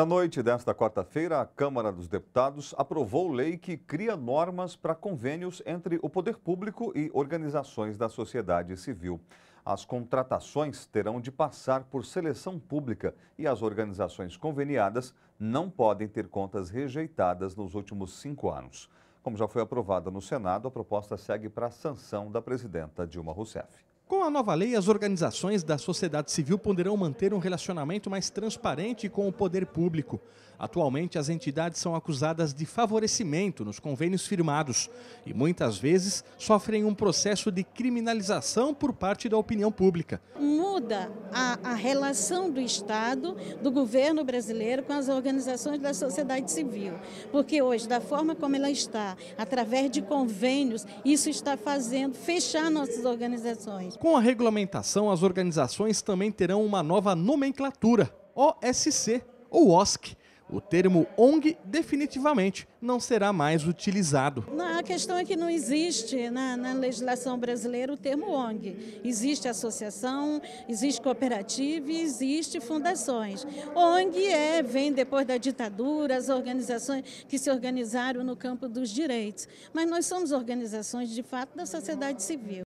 Na noite desta quarta-feira, a Câmara dos Deputados aprovou lei que cria normas para convênios entre o poder público e organizações da sociedade civil. As contratações terão de passar por seleção pública e as organizações conveniadas não podem ter contas rejeitadas nos últimos cinco anos. Como já foi aprovada no Senado, a proposta segue para a sanção da presidenta Dilma Rousseff. Com a nova lei, as organizações da sociedade civil poderão manter um relacionamento mais transparente com o poder público. Atualmente, as entidades são acusadas de favorecimento nos convênios firmados e muitas vezes sofrem um processo de criminalização por parte da opinião pública. Muda a, a relação do Estado, do governo brasileiro com as organizações da sociedade civil, porque hoje, da forma como ela está, através de convênios, isso está fazendo fechar nossas organizações. Com a regulamentação, as organizações também terão uma nova nomenclatura, OSC ou OSC. O termo ONG definitivamente não será mais utilizado. A questão é que não existe na, na, legislação brasileira o termo ONG. Existe associação, existe cooperativa e existe fundações. ONG é, vem depois da ditadura, as organizações que se organizaram no campo dos direitos. Mas nós somos organizações, de fato, da sociedade civil.